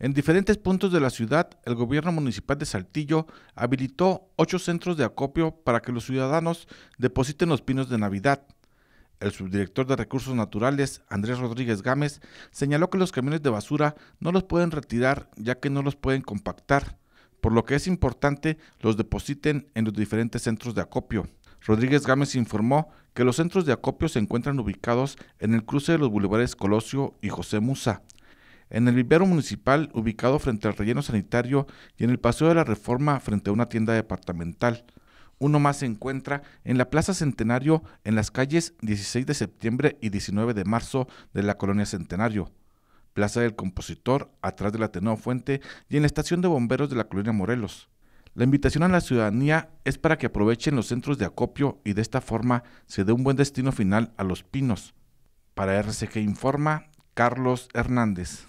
En diferentes puntos de la ciudad, el gobierno municipal de Saltillo habilitó ocho centros de acopio para que los ciudadanos depositen los pinos de Navidad. El subdirector de Recursos Naturales, Andrés Rodríguez Gámez, señaló que los camiones de basura no los pueden retirar ya que no los pueden compactar, por lo que es importante los depositen en los diferentes centros de acopio. Rodríguez Gámez informó que los centros de acopio se encuentran ubicados en el cruce de los bulevares Colosio y José Musa, en el vivero municipal ubicado frente al relleno sanitario y en el Paseo de la Reforma frente a una tienda departamental. Uno más se encuentra en la Plaza Centenario en las calles 16 de septiembre y 19 de marzo de la colonia Centenario. Plaza del Compositor, atrás del Ateneo Fuente y en la estación de bomberos de la colonia Morelos. La invitación a la ciudadanía es para que aprovechen los centros de acopio y de esta forma se dé un buen destino final a los pinos. Para RCG Informa, Carlos Hernández.